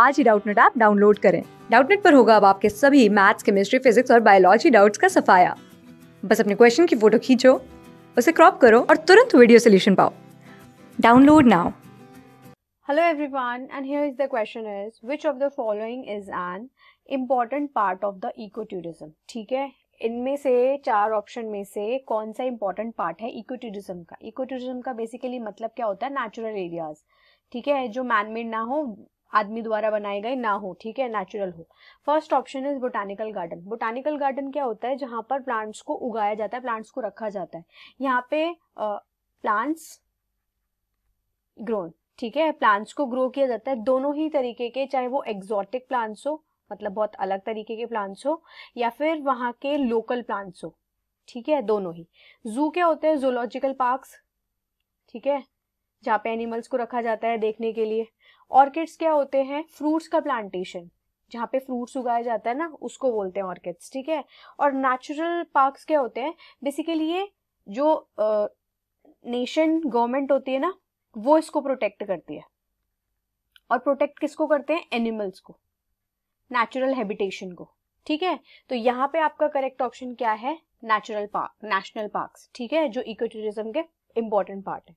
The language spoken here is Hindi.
आज ही डाउटनेट ऐप डाउनलोड करें डाउटनेट पर होगा अब आपके सभी मैथ्स केमिस्ट्री फिजिक्स और बायोलॉजी डाउट्स का सफाया बस अपने क्वेश्चन की फोटो खींचो उसे क्रॉप करो और तुरंत वीडियो सोल्यूशन पाओ download now hello Hello everyone and is the question is is of the following is an important part of the eco tourism ठीक है इनमें से चार ऑप्शन में से कौन सा इंपॉर्टेंट पार्ट है इको टूरिज्म का इको टूरिज्म का बेसिकली मतलब क्या होता है नेचुरल एरियाज ठीक है जो मैनमेड ना हो आदमी द्वारा बनाए गए ना हो ठीक है नेचुरल हो first option is botanical garden botanical garden क्या होता है जहाँ पर प्लांट्स को उगाया जाता है प्लांट्स को रखा जाता है यहाँ पे प्लांट्स ग्रोन ठीक है प्लांट्स को ग्रो किया जाता है दोनों ही तरीके के चाहे वो एग्जॉटिक प्लांट्स हो मतलब बहुत अलग तरीके के प्लांट्स हो या फिर वहाँ के लोकल प्लांट्स हो ठीक है दोनों ही जू क्या होते हैं जूलॉजिकल पार्क्स ठीक है जहाँ पे एनिमल्स को रखा जाता है देखने के लिए ऑर्किड्स क्या होते हैं फ्रूट्स का प्लांटेशन जहाँ पे फ्रूट्स उगाया जाता है ना उसको बोलते हैं ऑर्किड्स ठीक है और नेचुरल पार्क्स क्या होते हैं बेसिकली ये जो नेशन गवर्नमेंट होती है ना वो इसको प्रोटेक्ट करती है और प्रोटेक्ट किसको करते हैं एनिमल्स को नेचुरल हैबिटेशन को ठीक है तो यहाँ पे आपका करेक्ट ऑप्शन क्या है नेचुरल पार्क नेशनल पार्क्स ठीक है जो इको टूरिज्म के इम्पोर्टेंट पार्ट है